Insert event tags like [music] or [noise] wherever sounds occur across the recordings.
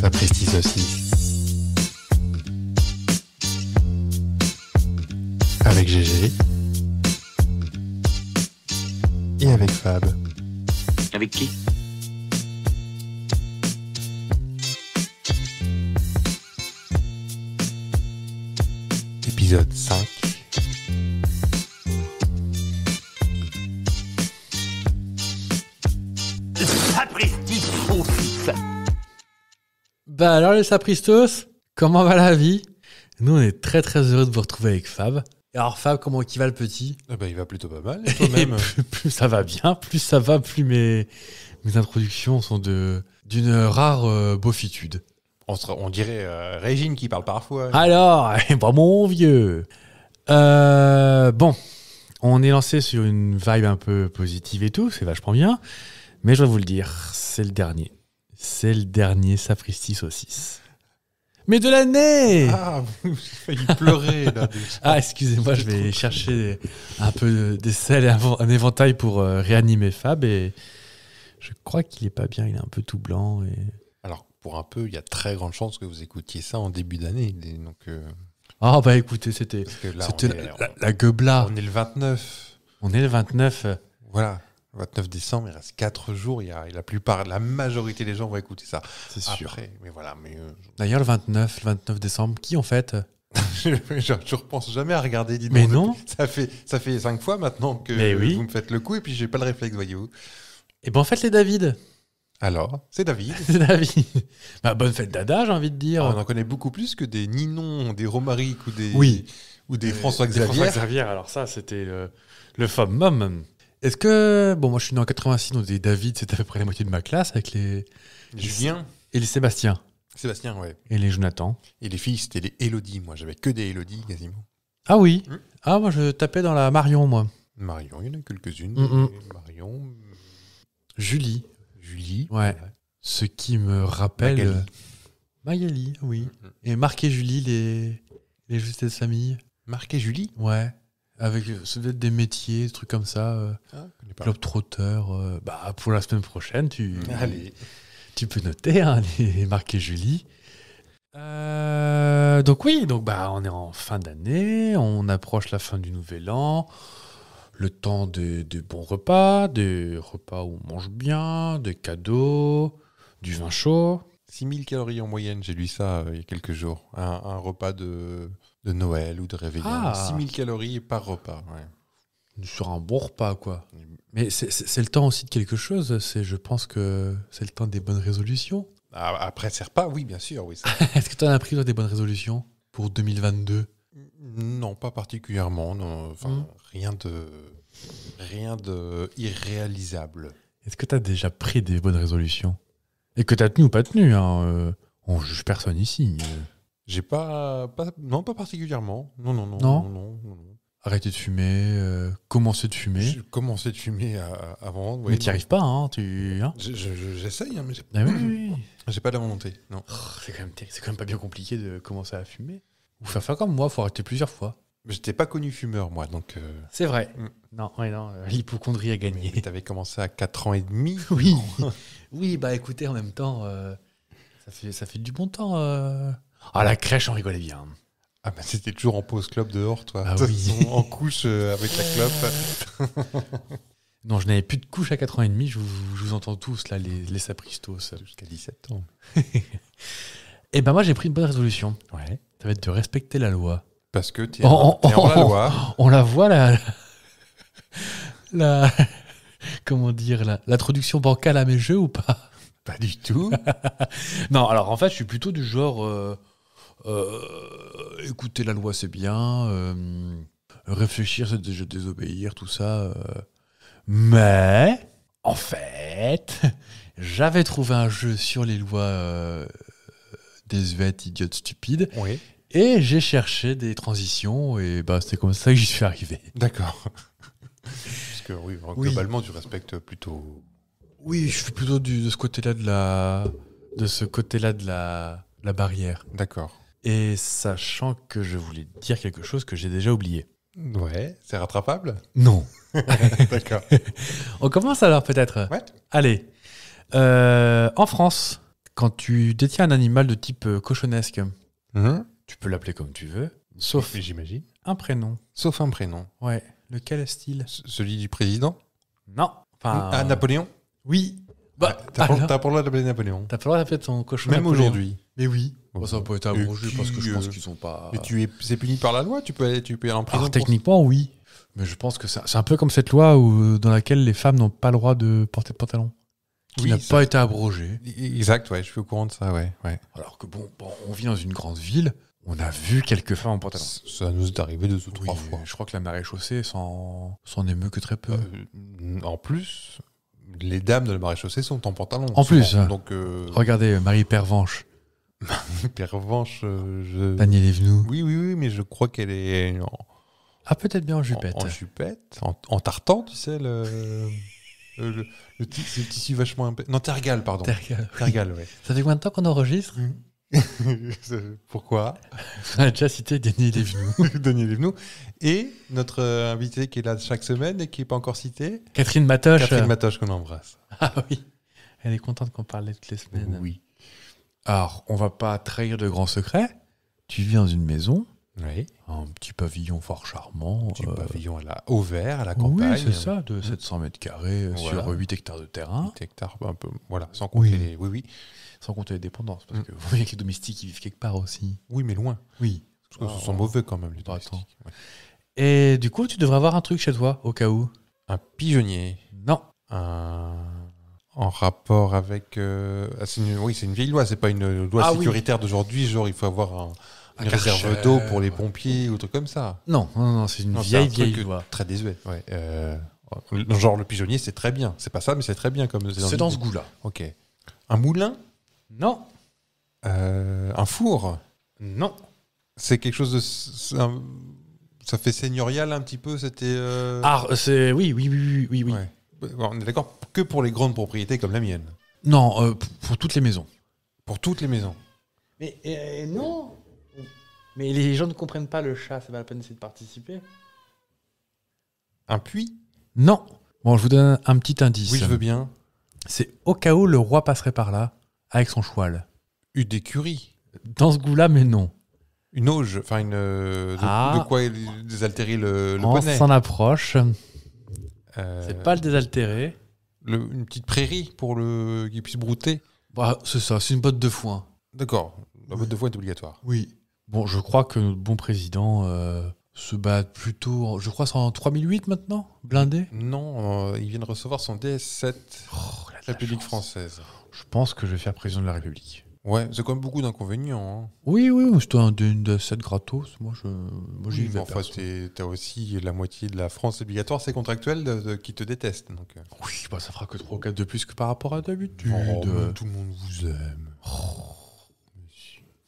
ça aussi. Avec GG. Et avec Fab. Avec qui Épisode 5. Bah alors les sapristos, comment va la vie Nous on est très très heureux de vous retrouver avec Fab. alors Fab, comment qui va le petit eh ben, Il va plutôt pas mal. Et toi-même [laughs] plus, ça va bien, plus ça va, plus mes, mes introductions sont de d'une rare euh, beaufitude. On, on dirait euh, Régine qui parle parfois. Alors, [laughs] eh bon mon vieux. Euh, bon, on est lancé sur une vibe un peu positive et tout, c'est vachement bien. Mais je vais vous le dire, c'est le dernier. C'est le dernier sapristi saucisse. Mais de l'année Ah, j'ai failli pleurer [laughs] ah, excusez-moi, je vais chercher un peu des sel et un, éventail pour euh, réanimer Fab et je crois qu'il est pas bien, il est un peu tout blanc. Alors, pour un peu, il y a très grande chance que vous écoutiez ça en début d'année. Donc, euh, Ah, bah écoutez, c'était la, la, On est le 29. On est le 29. Voilà. 29 décembre, il reste 4 jours. Il y la plupart, la majorité des gens vont écouter ça. C'est sûr. mais voilà, mais euh, D'ailleurs, le 29, 29 décembre, qui en fait euh, [laughs] je, ne repense jamais à regarder. mais non. [laughs] Ça fait, ça fait 5 fois maintenant que vous me faites le coup et puis j'ai pas le réflexe, voyez-vous. Et eh ben en fait, c'est David. Alors, c'est David. [laughs] c'est David. Bah, bonne fête Dada, j'ai envie de dire. Ah, on en connaît beaucoup plus que des Ninon, des Romaric ou des, oui. ou des euh, François Xavier. alors ça, c'était le, le fameux est-ce que. Bon, moi je suis né en 86, donc David, c'était à peu près la moitié de ma classe, avec les. Julien. Et les Sébastien. Sébastien, ouais. Et les Jonathan. Et les filles, c'était les Elodie. Moi, j'avais que des Elodie quasiment. Ah oui hmm. Ah, moi, je tapais dans la Marion, moi. Marion, il y en a quelques-unes. Mm, mm. Marion. Julie. Julie. Ouais. Ce qui me rappelle. Magali. Euh, oui. Mm, et Marc et Julie, les, les justes de famille. Marc et Julie Ouais. Avec, des métiers, des trucs comme ça. Euh, ah, trotteur, euh, bah, pour la semaine prochaine, tu, [laughs] tu peux noter, marquer hein, [laughs] les Julie. Euh, donc oui, donc bah on est en fin d'année, on approche la fin du nouvel an, le temps des de bons repas, des repas où on mange bien, des cadeaux, du vin chaud. 6000 calories en moyenne, j'ai lu ça euh, il y a quelques jours. Un, repas de, Noël ou de réveillon. 6000 ah. calories par repas. Sur un bon repas, quoi. Mm. Mais c'est le temps aussi de quelque chose. Je pense que c'est le temps des bonnes résolutions. Ah, après c'est repas, oui, bien sûr. Oui, [laughs] Est-ce que tu en as pris des bonnes résolutions pour 2022 mm, Non, pas particulièrement. Enfin, mm. rien, de, rien de irréalisable. Est-ce que tu as déjà pris des bonnes résolutions et que t'as tenu ou pas tenu, hein, euh, on juge personne ici. J'ai pas, pas, Non, pas particulièrement. Non, non, non. Non, non, Arrêter de fumer, euh, commencer de fumer. J'ai commencé de fumer avant. mais t'y arrives pas, hein, tu. J'essaye, mais j'ai pas la volonté. Non. Oh, c'est quand, même, pas bien compliqué de commencer à fumer. Ou faire faire comme moi, faut arrêter plusieurs fois. J'étais pas connu fumeur, moi, donc. Euh, C'est vrai. Mm. Non, non, euh, l'hypochondrie a gagné. Tu avais commencé à 4 ans et demi [laughs] Oui. [laughs] oui, bah écoutez, en même temps, euh, ça, fait, ça fait du bon temps. Ah, la crèche, on rigolait bien. Ah, bah c'était toujours en pause club dehors, toi. Ah, [laughs] en couche avec la clope. non, je n'avais plus de couche à 4 ans et demi, je vous, entends tous, là, les, les sapristos. Jusqu'à 17 ans. et eh ben moi, j'ai pris une bonne résolution. Ouais. Ça va être de respecter la loi. Parce que t'es on, en la loi. On, la voit, la, comment dire, l'introduction bancale à mes jeux ou pas Pas du tout. [laughs] non, alors en fait, je suis plutôt du genre, Écoutez euh, euh, écouter la loi, c'est bien, euh, réfléchir, c'est déjà désobéir, tout ça. Mais, en fait, [laughs] j'avais trouvé un jeu sur les lois des vêtements, idiotes, stupides. Oui. Et j'ai cherché des transitions et bah, c'est comme ça que j'y suis arrivé. D'accord. [laughs] Parce que oui, globalement, tu respectes plutôt. Oui, je suis plutôt du, de ce côté-là de la, de ce côté-là de la, la barrière. D'accord. Et sachant que je voulais dire quelque chose que j'ai déjà oublié. Ouais, c'est rattrapable Non. [laughs] D'accord. [laughs] On commence alors peut-être. Ouais. Allez. Euh, en France, quand tu détiens un animal de type euh, cochonesque... Mmh. Tu peux l'appeler comme tu veux, sauf. J'imagine. Un prénom. Sauf un prénom. Ouais. Lequel est-il Celui du président Non. ah, euh, Napoléon Oui. Bah, ah, ah, t'as pas, le droit d'appeler Napoléon. T'as pas le droit d'appeler ton cochon. Même aujourd'hui. Mais oui. ça n'a pas été abrogé parce que je pense euh, qu'ils sont pas. Mais tu es, c'est puni par la loi. Tu peux aller, tu peux aller en prison. Alors, techniquement, oui. Mais je pense que c'est un peu comme cette loi où, euh, dans laquelle les femmes n'ont pas le droit de porter de pantalon. Qui n'a pas été abrogé. E-, exact, ouais, je suis au courant de ça, ouais. ouais. Alors que bon, on vit dans une grande ville. On a vu quelques femmes en pantalon. Ça nous est arrivé deux ou trois fois. Je crois que la marée chaussée s'en émeut que très peu. Euh, en plus, les dames de la marée chaussée sont en pantalon. En plus, euh, donc euh, regardez Marie Pervenche. Marie Pervenche, je... Daniel Evenou. Oui, oui, oui, mais je crois qu'elle est. En... Ah, peut-être bien en jupette. En, jupette, en, tartan, tu sais, le. le, tissu vachement. Non, tergal, pardon. Tergal. oui. Ça fait combien de temps qu'on enregistre mmh. [laughs] Pourquoi [laughs] On a déjà cité Denis Lévenoux. [laughs] Denis Et notre euh, invité qui est là chaque semaine et qui n'est pas encore cité Catherine Matoche. Catherine Matoche qu'on embrasse. Ah oui. Elle est contente qu'on parle toutes les semaines. Oui. Alors, on va pas trahir de grands secrets. Tu vis dans une maison. Oui. Un petit pavillon fort charmant. Un petit euh, pavillon à la, au vert, à la campagne. Oui, c'est ça, de 700 mmh. mètres carrés euh, sur 8 hectares de terrain. 8 hectares, un peu, voilà, sans compter les. Oui, oui. Sans compter les dépendances, parce mm. que vous voyez que les domestiques, ils vivent quelque part aussi. Oui, mais loin. Oui. Parce que ce ah, sont mauvais quand même, les domestiques. Et du coup, tu devrais avoir un truc chez toi, au cas où. Un pigeonnier Non. En rapport avec. Euh, ah, une... Oui, c'est une vieille loi, c'est pas une loi ah sécuritaire d'aujourd'hui, genre il faut avoir un une réserve d'eau pour les pompiers ou truc comme ça. Non, non, c'est une vieille, vieille loi. Très désuet. Ouais. Euh, genre le pigeonnier, c'est très bien. C'est pas ça, mais c'est très bien comme. C'est dans ce goût-là. Ok. Un moulin non. Euh, un four Non. C'est quelque chose de. Ça fait seigneurial un petit peu, c'était. Euh ah, Oui, oui, oui, oui, oui. On est d'accord que pour les grandes propriétés comme la mienne. Non, euh, pour toutes les maisons. Pour toutes les maisons. Mais non Mais les gens ne comprennent pas le chat, ça va la peine d'essayer de participer. Un puits Non. Bon, je vous donne un petit indice. Oui, je veux bien. C'est au cas où le roi passerait par là, avec son choual. Une écurie Dans ce goût-là, mais non. Une auge, enfin une. Euh, ah. De, quoi désaltérer le, le On s'en approche. Euh, c'est pas le désaltérer. une petite prairie pour le qu'il puisse brouter. Bah, c'est ça, c'est une botte de foin. D'accord, la botte de foin est obligatoire. Oui. Bon, je crois que notre bon président euh, se bat plutôt, je crois, c'est en 3008 maintenant, blindé. Non, il vient de recevoir son DS7, la République française je pense que je vais faire président de la République. Ouais, c'est quand même beaucoup d'inconvénients. Hein. Oui, oui, toi un de 7 gratos. Moi, je, moi j'y oui, vais. t'as aussi la moitié de la France obligatoire, c'est contractuel, qui te déteste. Donc. Euh. Oui, bah, ça fera que 3 ou 4 de plus que par rapport à d'habitude. Oh, tout le monde vous aime. Oh,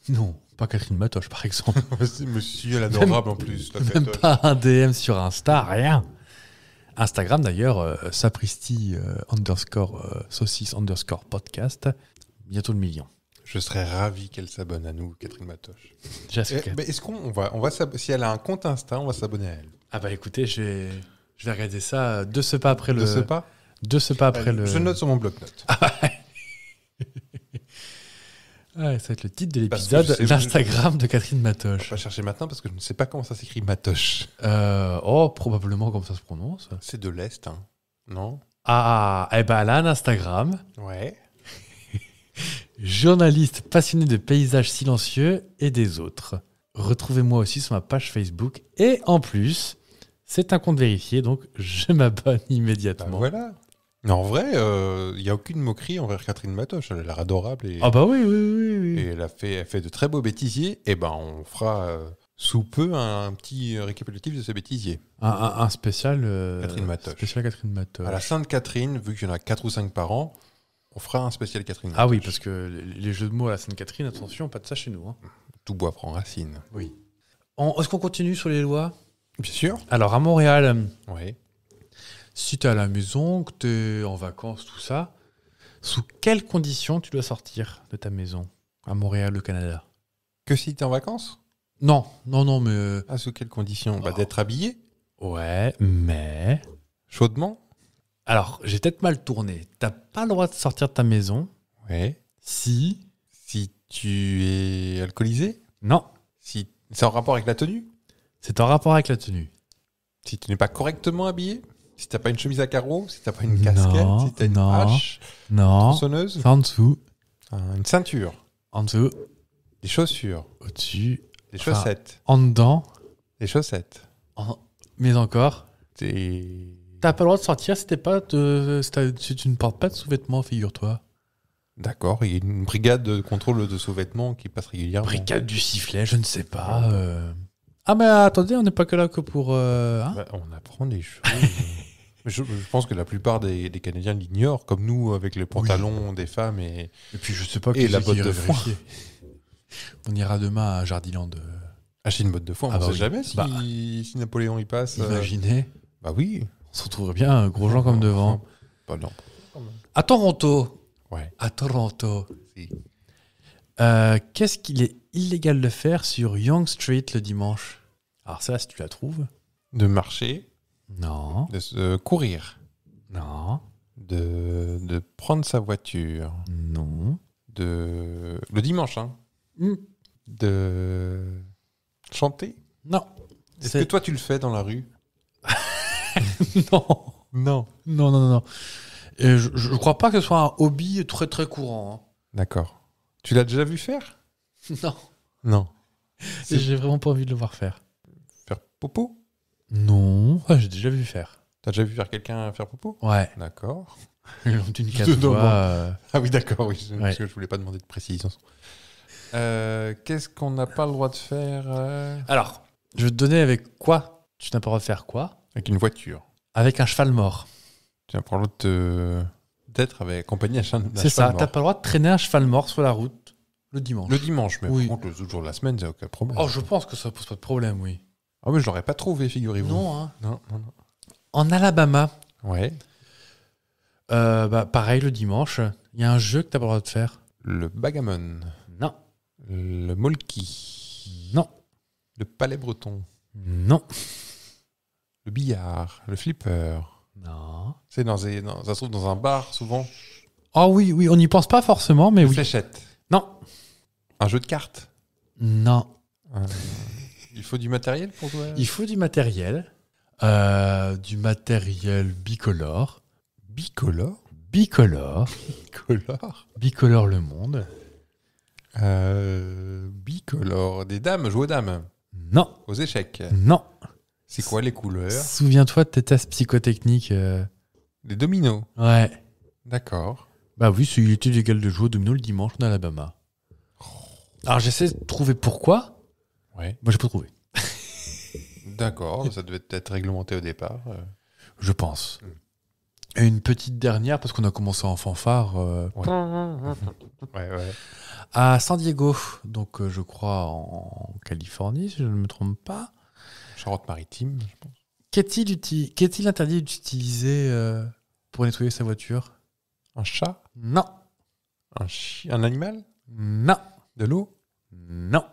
non, pas Catherine Matoche, par exemple. [laughs] monsieur, elle adorable en plus. Même pas un DM sur Insta, rien. Instagram d'ailleurs, euh, sapristi euh, underscore euh, saucisse underscore podcast. Bientôt le million. Je serais ravi qu'elle s'abonne à nous, Catherine Matoche. Eh, mais Est-ce qu'on va, on va si elle a un compte Insta, on va s'abonner à elle. Ah bah écoutez, je vais, regarder ça de ce pas après le. De ce pas. De ce pas après le. Je note sur mon bloc-notes. Ah ah, ça va être le titre de l'épisode, l'Instagram de Catherine Matoche. On va chercher maintenant parce que je ne sais pas comment ça s'écrit Matoche. Euh, oh, probablement comme ça se prononce. C'est de l'Est, hein. non Ah, eh ben là, un Instagram. Ouais. [laughs] Journaliste passionné de paysages silencieux et des autres. Retrouvez-moi aussi sur ma page Facebook. Et en plus, c'est un compte vérifié, donc je m'abonne immédiatement. Ben voilà. En vrai, il euh, y n'y a aucune moquerie envers Catherine Matoche. Elle est adorable. Et, ah bah oui, oui, oui. Et elle a fait, fait de très beaux bêtisiers. Et eh ben, on fera euh, sous peu un, petit récapitulatif de ces bêtisiers. Un, spécial, euh, Catherine Matoche. spécial Catherine Matoche. À la Sainte Catherine, vu qu'il y en a 4 ou 5 par an, on fera un spécial Catherine Matoche. Ah oui, parce que les jeux de mots à la Sainte Catherine, attention, pas de ça chez nous. Hein. Tout bois prend racine. Oui. Est-ce qu'on continue sur les lois Bien sûr. Alors à Montréal, oui si tu es à la maison, que tu es en vacances, tout ça, sous quelles conditions tu dois sortir de ta maison à Montréal, au Canada Que si tu es en vacances Non, non, non, mais. Euh, ah, sous quelles conditions bah, oh. D'être habillé Ouais, mais. Chaudement Alors, j'ai peut-être mal tourné. T'as pas le droit de sortir de ta maison. Ouais. Si. Si tu es alcoolisé Non. Si... C'est en rapport avec la tenue C'est en rapport avec la tenue. Si tu n'es pas correctement habillé si t'as pas une chemise à carreaux, si t'as pas une casquette, si t'as une hache, non, tronçonneuse. en dessous. Ah, une ceinture, En dessous. des chaussures, Au-dessus. des chaussettes, En dedans. des chaussettes, Mais encore. T'as pas le droit de sortir si, pas de... tu ne portes pas de sous-vêtements, figure-toi. D'accord, il y a une brigade de contrôle de sous-vêtements qui passe régulièrement. Brigade du sifflet, je ne sais pas. Euh. Ah, mais attendez, on n'est pas que là que pour. Euh, hein bah, on apprend des [laughs] choses. Je, pense que la plupart des, Canadiens l'ignorent, comme nous, avec les pantalons des femmes et, et puis je sais pas la botte de foin. [laughs] On ira demain à Jardiland. Euh. Acheter ah, une botte de foin, on ne ah, bah sait jamais bah. si, Napoléon y passe. Euh. Imaginez. Bah oui. On se retrouverait bien gros gens comme devant. Bah non. À Toronto. Ouais. À Toronto. Si. Euh, qu'est-ce qu'il est illégal de faire sur Young Street le dimanche Alors ça, si tu la trouves. De marcher non. De euh, courir. Non. De, prendre sa voiture. Non. De le dimanche, hein. Hmm. De chanter. Non. Est-ce que toi tu le fais dans la rue [laughs] Non. Non. Non, non, non. je, ne crois pas que ce soit un hobby très très courant. Hein. D'accord. Tu l'as déjà vu faire [laughs] Non. Non. J'ai vraiment pas envie de le voir faire. Faire popo Non. Ah, j'ai déjà vu faire. T'as déjà vu faire quelqu'un faire popo Ouais. D'accord. [laughs] une case [laughs] euh. Ah oui, d'accord, oui. Parce que je voulais pas demander de précision. Euh, qu'est-ce qu'on n'a pas le droit de faire euh Alors, je vais te donner avec quoi tu n'as pas le droit de faire quoi Avec une voiture. Avec un cheval mort. Tu n'as pas le droit d'être avec compagnie à un mort. C'est ça, tu pas le droit de traîner un cheval mort sur la route le dimanche. Le dimanche, mais par contre, le jour de la semaine, c'est aucun problème. Oh, je pense que ça pose pas de problème, oui. Ah, mais je l'aurais pas trouvé, figurez-vous. Non, hein. non, non, non, En Alabama. Ouais. Euh, bah, pareil, le dimanche, il y a un jeu que tu as le droit de faire. Le Bagamon. Non. Le Molki. Non. Le Palais Breton. Non. Le billard. Le flipper. Non. C'est dans, ça se trouve dans un bar souvent. Ah oh oui, oui, on n'y pense pas forcément, mais oui. oui. Fléchette. Non. Un jeu de cartes. Non. Euh, il faut du matériel pour toi Il faut du matériel. Euh, du matériel bicolore. Bicolore Bicolore. Bicolore Bicolore le monde. Euh, bicolore. Des dames, joue aux dames. Non. Aux échecs. Non. C'est quoi les couleurs Souviens-toi de tes tests psychotechniques. Les euh. dominos. Ouais. D'accord. Bah oui, c'est il était légal de jouer aux dominos le dimanche en Alabama. Oh. Alors j'essaie de trouver pourquoi, moi, Moi, je pas trouvé. [laughs] D'accord, ça devait être réglementé au départ. Euh. Je pense. Et hmm. une petite dernière, parce qu'on a commencé en fanfare. Euh, [laughs] à San Diego, donc euh, je crois en Californie, si je ne me trompe pas. Charente-Maritime, je pense. Qu'est-il interdit d'utiliser pour nettoyer sa voiture Un chat Non. Un, un animal Non. De l'eau Non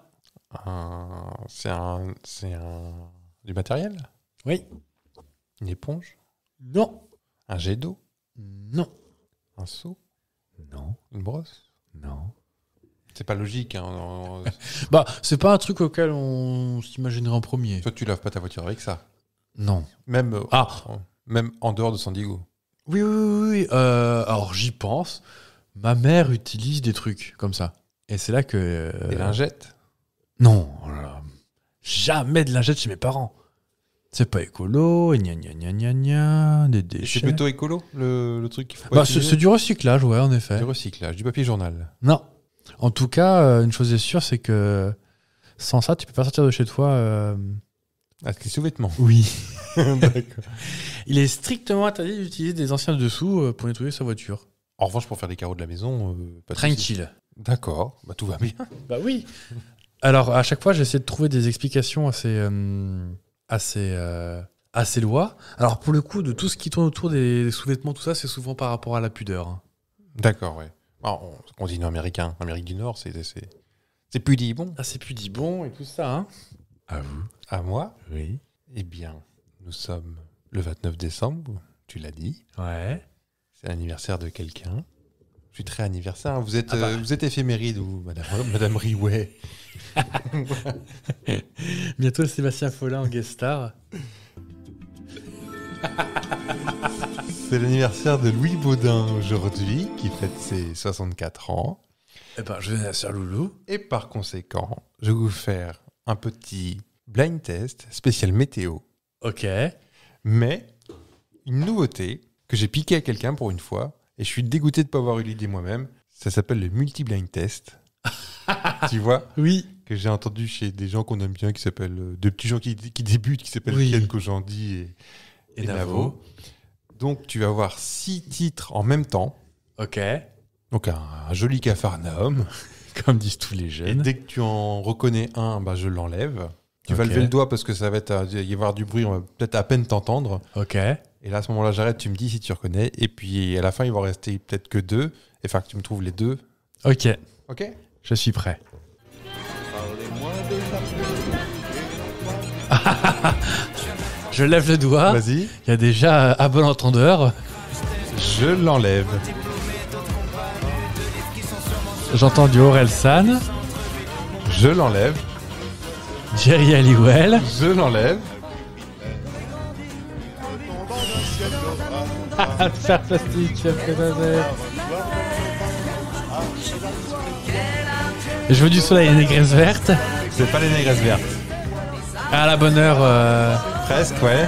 c'est un, c'est un, du matériel Oui. Une éponge Non. Un jet d'eau Non. Un seau Non. Une brosse Non. C'est pas logique. Hein, [laughs] bah, c'est pas un truc auquel on s'imaginerait en premier. Toi, tu laves pas ta voiture avec ça. Non. Même, euh, ah. même en dehors de San Diego. oui, oui, oui. Euh, alors, j'y pense. Ma mère utilise des trucs comme ça. Et c'est là que. Euh, des lingettes non, oh jamais de jette chez mes parents. C'est pas écolo, gna gna gna gna des déchets. C'est plutôt écolo le, truc qu'il faut. Bah, c'est du recyclage, ouais, en effet. Du recyclage, du papier journal. Non. En tout cas, euh, une chose est sûre, c'est que sans ça, tu peux pas sortir de chez toi. Euh, Avec ah, les sous-vêtements. [laughs] Oui. [laughs] D'accord. Il est strictement interdit d'utiliser des anciens dessous euh, pour nettoyer sa voiture. En revanche, pour faire des carreaux de la maison, pas Tranquille. D'accord, bah, tout va bien. bah oui. Alors, à chaque fois, j'essaie de trouver des explications assez. Euh, euh lois. Alors pour le coup, de tout ce qui tourne autour des, sous-vêtements, tout ça, c'est souvent par rapport à la pudeur. Hein. D'accord, oui. Alors, on, non américain, Amérique du Nord, c'est c'est pudibon. Ah, c'est pudibon et tout ça. Hein à vous. À moi. Oui. Eh bien, nous sommes le 29 décembre. Tu l'as dit. Ouais. C'est l'anniversaire de quelqu'un. Je suis très anniversaire. Vous êtes, ah bah. euh, vous êtes éphéméride, vous, Madame, Madame Riouet. [laughs] Bientôt Sébastien Follin en guest star. C'est l'anniversaire de Louis Baudin aujourd'hui, qui fête ses 64 ans. Eh ben, je viens à Loulou. Et par conséquent, je vais vous faire un petit blind test spécial météo. Ok. Mais une nouveauté que j'ai piqué à quelqu'un pour une fois, et je suis dégoûté de ne pas avoir eu l'idée moi-même, ça s'appelle le multi-blind test. [laughs] tu vois Oui. Que j'ai entendu chez des gens qu'on aime bien, qui s'appellent. Euh, deux petits gens qui, débutent, qui s'appellent oui. Ken et, et, Navo. Donc tu vas avoir six titres en même temps. Ok. Donc un, joli joli cafarnaum, [laughs] comme disent tous les jeunes. Et dès que tu en reconnais un, bah, je l'enlève. Tu vas lever le doigt parce que ça va être, euh, y avoir du bruit, on va peut-être à peine t'entendre. Ok. Et là, à ce moment-là, j'arrête, tu me dis si tu reconnais. Et puis à la fin, il va rester peut-être que deux. Et enfin, que tu me trouves les deux. Ok. Ok. Je suis prêt. [laughs] Je lève le doigt. Vas-y. Il y a déjà à bon entendeur. Je l'enlève. J'entends du Aurel San. Je l'enlève. Jerry Halliwell. Je l'enlève. [laughs] Je veux du soleil et des négresse vertes. C'est pas les négresses vertes. À la bonne heure. Euh, Presque, ouais.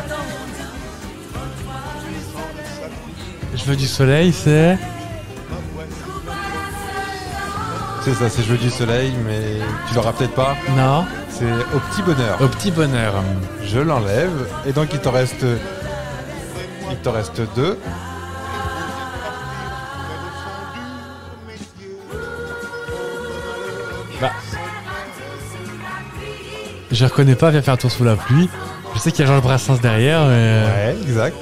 je veux du soleil, c'est. C'est ça, c'est Je veux du soleil, mais tu l'auras peut-être pas. Non. C'est au petit bonheur. Au petit bonheur. Je l'enlève. Et donc, il te reste. Il te reste deux. Je reconnais pas, viens faire un tour sous la pluie. Je sais qu'il y a Georges Brassens derrière. Euh. Ouais, exact.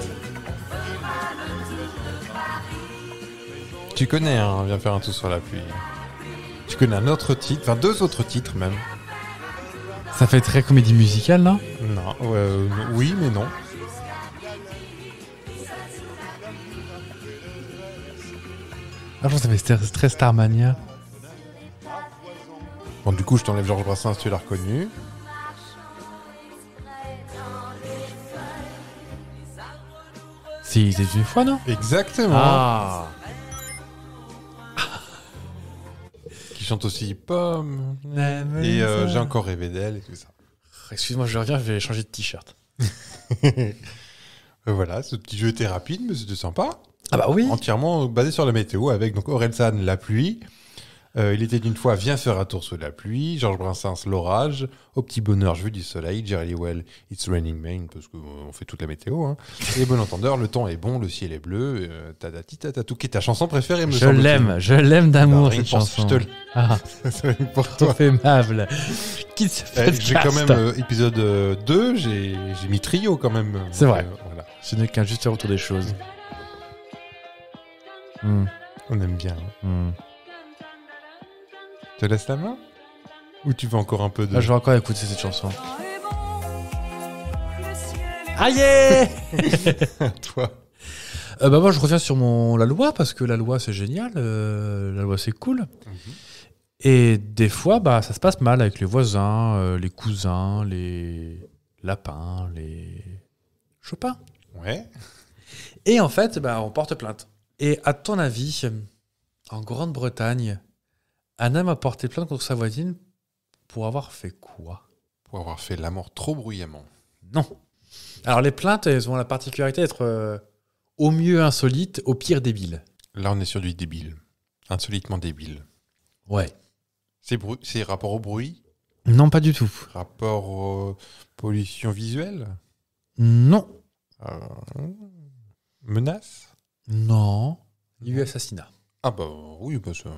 Tu connais, hein, viens faire un tour sous la pluie. Tu connais un autre titre, enfin deux autres titres même. Ça fait très comédie musicale là Non, oui mais non. Ah, je pense ça fait très Starmania. Bon, du coup, je t'enlève Georges Brassens, tu l'as reconnu. une fois, non Exactement. Ah. Qui chante aussi Pomme. Et euh, j'ai encore rêvé d'elle et tout ça. Excuse-moi, je reviens, je vais changer de t-shirt. [laughs] Euh, voilà, ce petit jeu était rapide, mais c'était sympa. Ah bah oui. Entièrement basé sur la météo avec donc Orelsan, la pluie. Euh, il était d'une fois Viens faire un tour sous la pluie, Georges Brassens, L'orage, Au petit bonheur, Je veux du soleil, Jerry Well, It's Raining Maine, parce qu'on fait toute la météo. Hein. Et bon entendeur, le temps est bon, le ciel est bleu, euh, tadati qui est ta chanson préférée, Je l'aime, je l'aime d'amour cette chanson. Pour, je te ah, [laughs] pour toi. aimable. Qui se fait eh, J'ai quand même euh, épisode 2, euh, j'ai mis trio quand même. C'est vrai. Voilà. Ce n'est qu'un juste retour des choses. Hmm. On aime bien. Hein. Hmm te laisse la main Ou tu veux encore un peu de. Ah, je vais encore écouter cette chanson. Aïe [laughs] Toi euh, bah moi je reviens sur mon la loi parce que la loi c'est génial, euh, la loi c'est cool. Mhm. Et des fois bah ça se passe mal avec les voisins, euh, les cousins, les lapins, les chopins. Ouais. Et en fait bah, on porte plainte. Et à ton avis, en Grande-Bretagne, Anna m'a porté plainte contre sa voisine pour avoir fait quoi Pour avoir fait la mort trop bruyamment. Non. Alors les plaintes, elles ont la particularité d'être euh, au mieux insolites, au pire débiles. Là, on est sur du débile. Insolitement débile. Ouais. C'est, c'est rapport au bruit Non, pas du tout. Rapport aux pollutions visuelles Non. Euh, menace Non. Il y a eu assassinat. Ah bah oui, bah ça,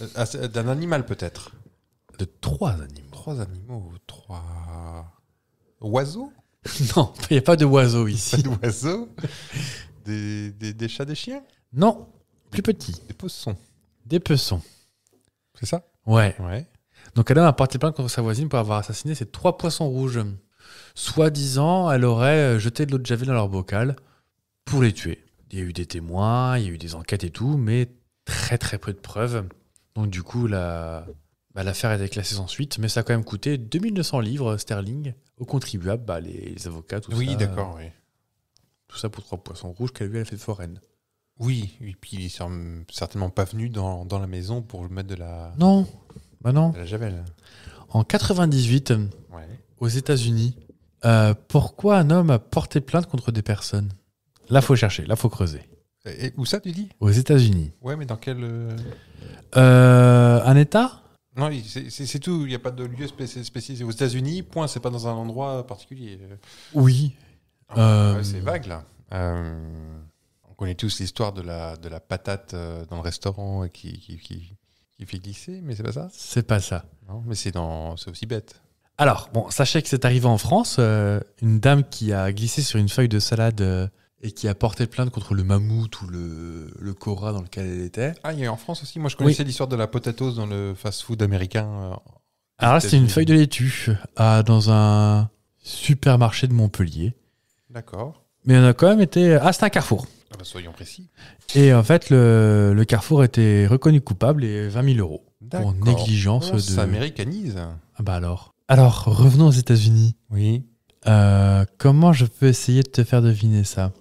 euh, ah, d'un animal peut-être De trois animaux. Trois animaux, trois. Oiseaux [laughs] Non, il n'y a pas de oiseaux ici. des, des, des, chats, des chiens Non, plus petits. Des poissons. Des poissons. C'est ça Ouais. ouais. Donc elle a porté plainte contre sa voisine pour avoir assassiné ses trois poissons rouges. Soi-disant, elle aurait euh, jeté de l'eau de javel dans leur bocal pour les tuer. Il y a eu des témoins, il y a eu des enquêtes et tout, mais très très peu de preuves. Donc du coup, la, bah, l'affaire a été classée sans suite, mais ça a quand même coûté 2200 livres sterling aux contribuables, bah, les, avocats, tout oui, ça. Oui, d'accord, oui. Tout ça pour trois poissons rouges qu'elle lui à fait de foraine. Oui, et puis il est certainement pas venu dans, la maison pour mettre de la. Non, bah non. la javel. En 98, aux États-Unis, euh, pourquoi un homme a porté plainte contre des personnes Là, faut chercher, là, faut creuser où ça, tu dis Aux États-Unis. Ouais, mais dans quel. Euh, euh, un État Non, c'est tout. Il n'y a pas de lieu spécialisé. Aux États-Unis, point, c'est pas dans un endroit particulier. Oui. Ah, euh, c'est vague, là. on connaît tous l'histoire de la, de la patate dans le restaurant qui, qui fait glisser, mais c'est pas ça C'est pas ça. Non, mais c'est aussi bête. Alors, bon, sachez que c'est arrivé en France. une dame qui a glissé sur une feuille de salade et qui a porté plainte contre le mammouth ou le, le cora dans lequel elle était. Ah, il y a eu en France aussi. Moi, je connaissais l'histoire de la potatoes dans le fast-food américain. Euh, alors ah, c'était une feuille de laitue dans un supermarché de Montpellier. D'accord. Mais on a quand même été. Ah, c'est un carrefour. Ah bah, soyons précis. Et en fait, le, le, carrefour était reconnu coupable et 20 000 euros pour négligence de. Ça américanise. Ah, bah alors. Alors, revenons aux États-Unis. Oui. Euh, comment je peux essayer de te faire deviner ça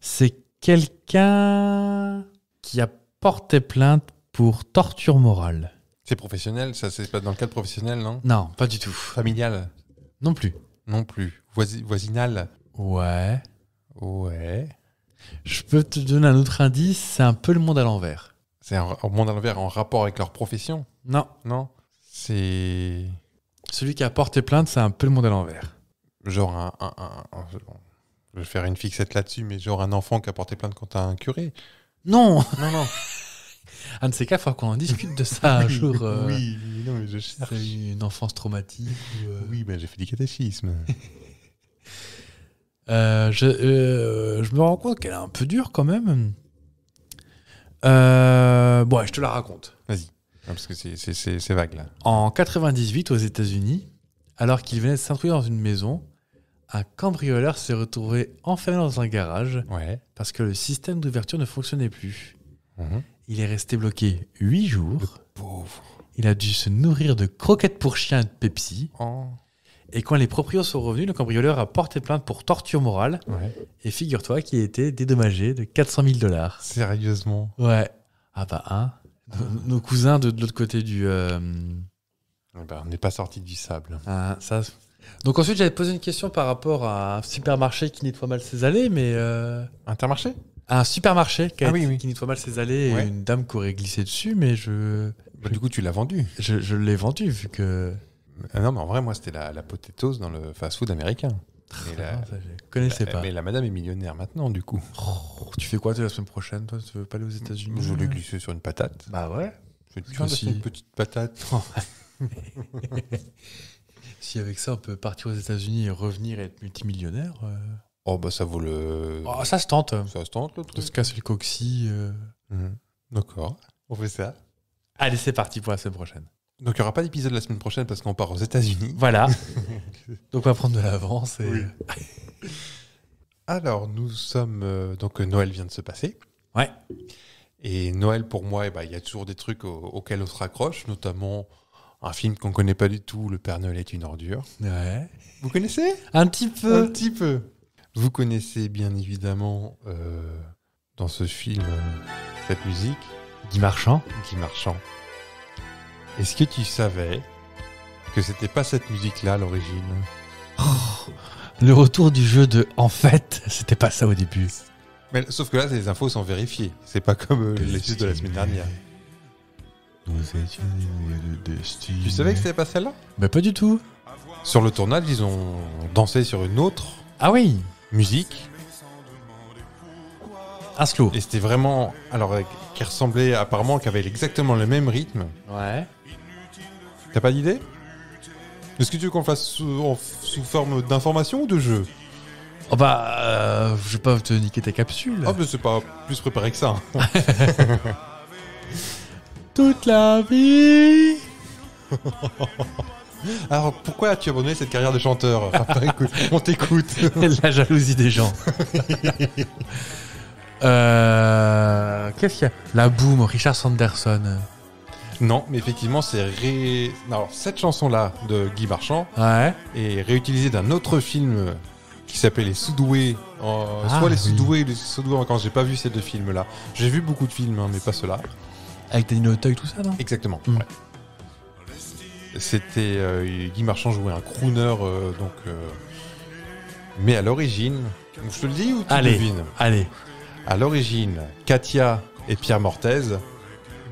c'est quelqu'un qui a porté plainte pour torture morale. C'est professionnel, ça c'est pas dans le cadre professionnel, non Non, pas du tout. Familial Non plus. Non plus. voisinal Ouais. Ouais. Je peux te donner un autre indice, c'est un peu le monde à l'envers. C'est un, monde à l'envers en rapport avec leur profession Non. Non. C'est. Celui qui a porté plainte, c'est un peu le monde à l'envers. Genre un, je vais faire une fixette là-dessus, mais genre un enfant qui a porté plainte contre un curé. Non Non, non. [laughs] un de ces cas, il faut qu'on discute de ça un jour. Euh. oui, non, je cherche. Une enfance traumatique. Euh. Oui, ben j'ai fait du catéchisme. [laughs] Euh, je, me rends compte qu'elle est un peu dure quand même. bon, je te la raconte. Vas-y, parce que c'est vague là. En 98, aux États-Unis, alors qu'il venait de s'introduire dans une maison, un cambrioleur s'est retrouvé enfermé dans un garage parce que le système d'ouverture ne fonctionnait plus. Mhm. Il est resté bloqué huit jours. Il a dû se nourrir de croquettes pour chien et de Pepsi. Oh. Et quand les proprios sont revenus, le cambrioleur a porté plainte pour torture morale. Et figure-toi qu'il a été dédommagé de 400 000 dollars. Sérieusement Ouais. Ah bah, hein. Nos, cousins de, l'autre côté du. Euh, eh ben, on n'est pas sorti du sable. Ah, ça, donc ensuite, j'avais posé une question par rapport à un supermarché qui nettoie mal ses allées, mais... Euh, Intermarché Un supermarché qui, ah oui, nettoie mal ses allées et une dame qui aurait glissé dessus, mais je... Bah, du coup, tu l'as vendu. Je, l'ai vendu, vu que... Ah non, mais en vrai, moi, c'était la, la dans le fast-food américain. Très bien, je connaissais pas. Mais la madame est millionnaire maintenant, du coup. Oh. tu fais quoi la semaine prochaine Toi, tu veux pas aller aux États-Unis Je voulais euh glisser sur une patate. Bah ouais. Je vais te une petite patate. [laughs] [laughs] Si avec ça, on peut partir aux États-Unis et revenir et être multimillionnaire. Euh, oh, bah ça vaut le. Oh, ça se tente. Ça se tente, le truc. De se casser le coccyx. Euh. Mhm. D'accord. On fait ça. Allez, c'est parti pour la semaine prochaine. Donc, il n'y aura pas d'épisode la semaine prochaine parce qu'on part aux États-Unis. Voilà. [laughs] Donc, on va prendre de l'avance. Et... [laughs] Alors, nous sommes. Euh, donc, Noël vient de se passer. Ouais. Et Noël, pour moi, eh ben, il y a toujours des trucs auxquels on se raccroche, notamment un film qu'on connaît pas du tout, Le Père Noël est une ordure. Ouais. Vous connaissez Un petit peu. Un petit peu. Vous connaissez bien évidemment euh, dans ce film cette musique. Guy Marchand. Guy Marchand. Est-ce que tu savais que c'était pas cette musique-là à l'origine oh, Le retour du jeu de en fait, c'était pas ça au début. Mais, sauf que là, les infos sont vérifiées. C'est pas comme euh, les les de la semaine dernière. Tu savais que c'était pas celle-là Bah pas du tout. Sur le tournage, ils ont dansé sur une autre Ah oui musique. Aslo. Et c'était vraiment. Alors, qui ressemblait apparemment, qui avait exactement le même rythme. Ouais. T'as pas d'idée Est-ce que tu veux qu'on fasse sous, forme d'information ou de jeu Oh bah, euh, je vais pas te niquer ta capsule. Oh mais c'est pas plus préparé que ça. Hein. [laughs] toute la vie. [laughs] Alors pourquoi as tu abandonné cette carrière de chanteur [laughs] On t'écoute. [laughs] la jalousie des gens. Euh, qu'est-ce qu'il y a La boum Richard Sanderson. Non, mais effectivement, c'est ré... Alors, cette chanson-là de Guy Marchand est réutilisée d'un autre film qui s'appelle Les Soudoués. Euh, soit ah Les Soudoués, Les Soudoués. Quand j'ai pas vu ces deux films-là, j'ai vu beaucoup de films, hein, mais pas ceux-là. Avec Daniel et tout ça, non Exactement. Mm. C'était euh, Guy Marchand jouait un crooner, euh, donc. Euh, mais à l'origine, je te le dis ou tu Allez, devines allez. À l'origine, Katia et Pierre Mortez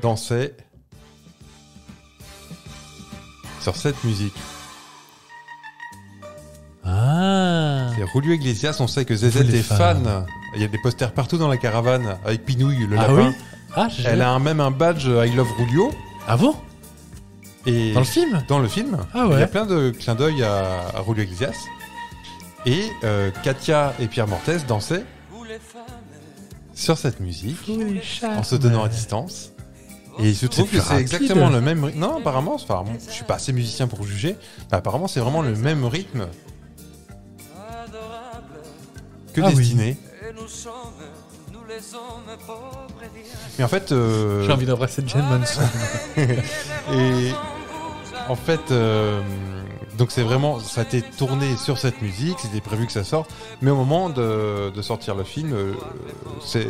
dansaient sur cette musique. Ah C'est Rulio Iglesias, on sait que ZZ est fan. Il y a des posters partout dans la caravane avec Pinouille, le Ah lapin. oui ah, Elle a même un badge euh, I Love Rulio. Ah bon Dans le film Dans le film. Ah il y a plein de clins d'œil à, Rulio Iglesias. Et euh, Katia et Pierre Mortez dansaient sur cette musique en se donnant à distance. Et il se trouve que c'est exactement le même rythme. Non, apparemment, enfin, je suis pas assez musicien pour juger, mais apparemment, c'est vraiment le même rythme ah que Destiné. Mais en fait. Euh, J'ai envie d'embrasser Jane Manson. et. En fait. Euh, donc c'est vraiment, ça a été tourné sur cette musique, c'était prévu que ça sorte, mais au moment de, sortir le film, euh,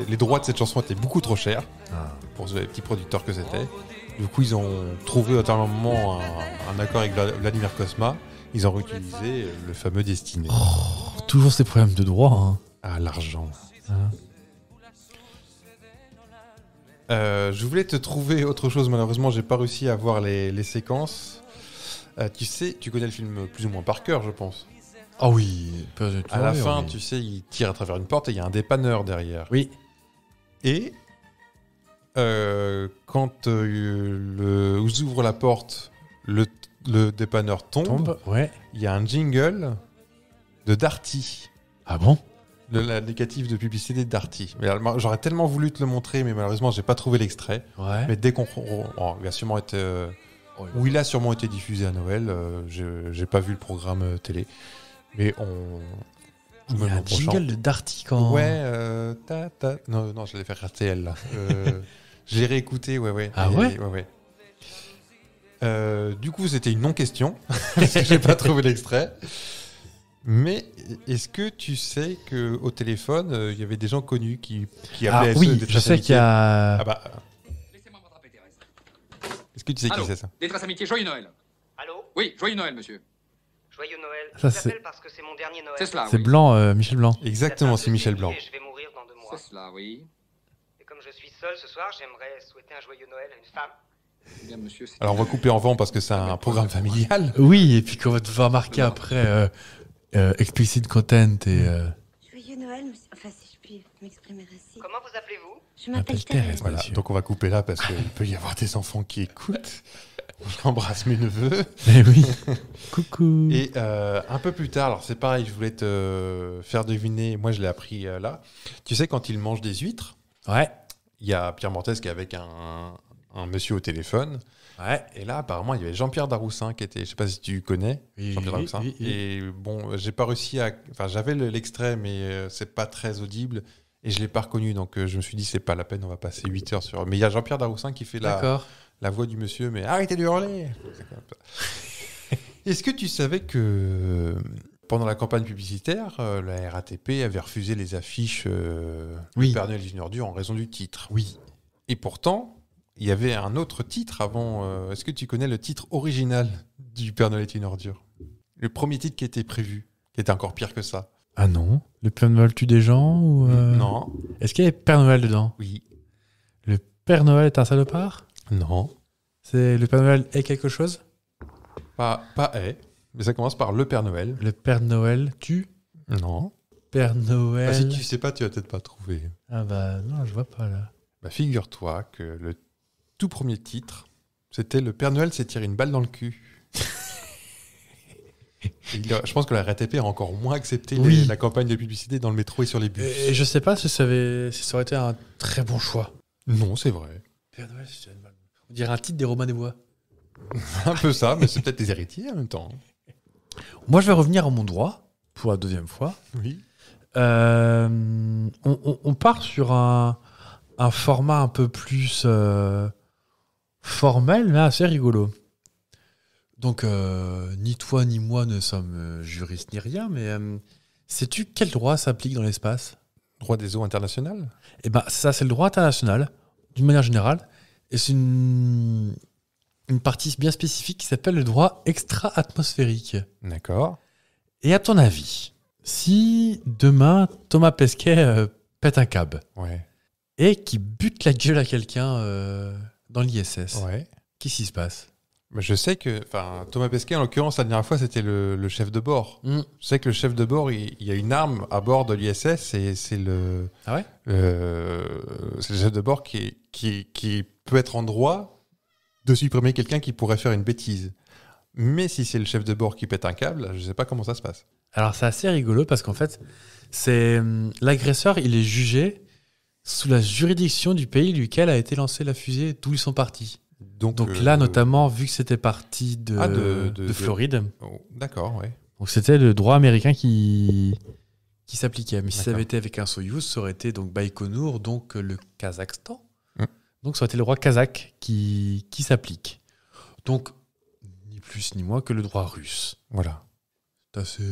les droits de cette chanson étaient beaucoup trop chers ah. pour les petits producteurs que c'était. Du coup, ils ont trouvé à un moment un, accord avec Vladimir Cosma. Ils ont réutilisé le fameux Destiné. Oh, toujours ces problèmes de droit. à hein. ah, l'argent. Hein. Euh, je voulais te trouver autre chose, malheureusement, j'ai pas réussi à voir les, séquences. Euh, tu sais, tu connais le film plus ou moins par cœur, je pense. Ah oui, pas À la fin, tu sais, il tire à travers une porte et il y a un dépanneur derrière. Oui. Et euh, quand le, ouvre la porte, le, dépanneur tombe. tombe ouais. Il y a un jingle de Darty. Ah bon le, la négative de publicité d'Arty. Mais j'aurais tellement voulu te le montrer, mais malheureusement, j'ai pas trouvé l'extrait. Mais dès qu'on, il a sûrement été, euh, il, a sûrement été diffusé à Noël. Euh, j'ai pas vu le programme euh, télé, mais on. Il y a un jingle de Darty quand. Ouais. Ta, ta. Non, non, je l'ai fait RTL là. [laughs] j'ai réécouté, ouais, ouais. Ah ouais. du coup, c'était une non-question, [laughs] parce que j'ai pas trouvé l'extrait. Mais est-ce que tu sais qu'au téléphone, euh, il y avait des gens connus qui, qui ah appelaient ah, Oui, je sais qu'il y a. Ah bah. Euh. Est-ce que tu sais qui c'est ça Des traces Amitiés, joyeux Noël. Allô Oui, joyeux Noël, monsieur. Joyeux Noël. Ça, c'est parce que c'est mon dernier Noël. C'est cela. C'est Blanc, euh, Michel Blanc. Exactement, c'est Michel Blanc. Je vais mourir dans deux mois. C'est cela, oui. Et comme je suis seul ce soir, j'aimerais souhaiter un joyeux Noël à une femme. Eh bien, monsieur, Alors on va couper en vent parce que c'est un programme familial. Oui, et puis qu'on va devoir marquer après euh, explicite content et. Mm. Euh, Joyeux Noël, enfin si je puis m'exprimer ainsi. Comment vous appelez-vous Je m'appelle Thérèse. donc on va couper là parce qu'il peut y avoir des enfants qui écoutent. J'embrasse [laughs] mes neveux. Mais eh oui. [laughs] Coucou. Et euh, un peu plus tard, alors c'est pareil, je voulais te faire deviner, moi je l'ai appris là. Tu sais, quand ils mangent des huîtres, ouais. il y a Pierre Mortez qui est avec un monsieur au téléphone et là, apparemment, il y avait Jean-Pierre Daroussin qui était, je sais pas si tu connais, Jean-Pierre Daroussin. et bon, j'ai pas réussi à. Enfin, j'avais l'extrait, mais euh, c'est pas très audible. Et je l'ai pas reconnu, donc euh, je me suis dit, c'est pas la peine, on va passer 8 heures sur. Mais il y a Jean-Pierre Daroussin qui fait la, la voix du monsieur, mais arrêtez de hurler [laughs] Est-ce que tu savais que euh, pendant la campagne publicitaire, la RATP avait refusé les affiches oui. du Père Noël en raison du titre. Oui. Et pourtant, il y avait un autre titre avant. Euh, est-ce que tu connais le titre original du Père Noël est une ordure Le premier titre qui était prévu, qui était encore pire que ça. Ah non Le Père Noël tue des gens ou euh? Non. Est-ce qu'il y a Père Noël dedans Oui. Le Père Noël est un salopard Non. C'est le Père Noël est quelque chose Pas est, mais ça commence par le Père Noël. Le Père Noël tue Non. Père Noël. Ah, si tu ne sais pas, tu vas peut-être pas trouvé. Ah bah non, je vois pas là. Bah figure-toi que le tout premier titre, c'était Le Père Noël s'est tiré une balle dans le cul. je pense que la RATP a encore moins accepté la campagne de publicité dans le métro et sur les bus. Et, je sais pas si ça, avait, ça, aurait été un très bon choix. Non, c'est vrai. on dirait un titre des Romains des Bois. [laughs] un peu ça, mais c'est peut-être des héritiers en même temps. Moi, je vais revenir à mon droit pour la deuxième fois. Oui. Euh, on, part sur un, format un peu plus euh, formel, mais assez rigolo. Donc, euh, ni toi ni moi ne sommes euh, juristes ni rien, mais euh, sais-tu quel droit s'applique dans l'espace Droit des eaux internationales Eh bien, ça, c'est le droit international, d'une manière générale. Et c'est une, une partie bien spécifique qui s'appelle le droit extra-atmosphérique. D'accord. Et à ton avis, si demain Thomas Pesquet pète un câble et qui bute la gueule à quelqu'un dans l'ISS. Ouais. Qu'est-ce qui se passe bah, je sais que, Thomas Pesquet, en l'occurrence, la dernière fois, c'était le, chef de bord. Mm. Je sais que le chef de bord, il, y a une arme à bord de l'ISS et ah c'est le, chef de bord qui, peut être en droit de supprimer quelqu'un qui pourrait faire une bêtise. Mais si c'est le chef de bord qui pète un câble, je ne sais pas comment ça se passe. Alors, c'est assez rigolo parce qu'en fait, c'est hum, l'agresseur, il est jugé sous la juridiction du pays duquel a été lancée la fusée, d'où ils sont partis. Donc, euh, là, notamment, vu que c'était parti de, ah, Floride. Oh, d'accord, ouais. Donc c'était le droit américain qui, qui s'appliquait. Mais si ça avait été avec un Soyuz, ça aurait été donc Baïkonour, donc le Kazakhstan. Mm. Donc ça aurait été le droit kazakh qui, qui s'applique. Donc, ni plus ni moins que le droit russe. Voilà. C'est assez...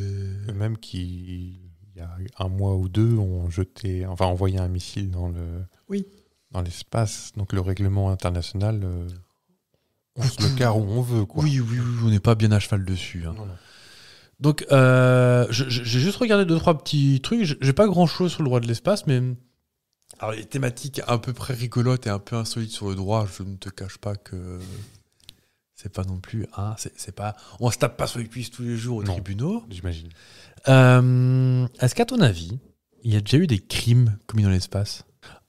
Même qui il y a un mois ou deux, on jeté, enfin un missile dans le oui. dans l'espace. Donc le règlement international, euh, on se le carre où on veut. Quoi. Oui, oui, on n'est pas bien à cheval dessus. Hein. Donc euh, j'ai juste regardé deux trois petits trucs. J'ai pas grand chose sur le droit de l'espace, mais alors les thématiques à peu près rigolotes et un peu insolites sur le droit. Je ne te cache pas que c'est pas non plus On hein, c'est, pas on se tape pas sur les cuisses tous les jours au tribunal. j'imagine euh, Est-ce qu'à ton avis, il y a déjà eu des crimes commis dans l'espace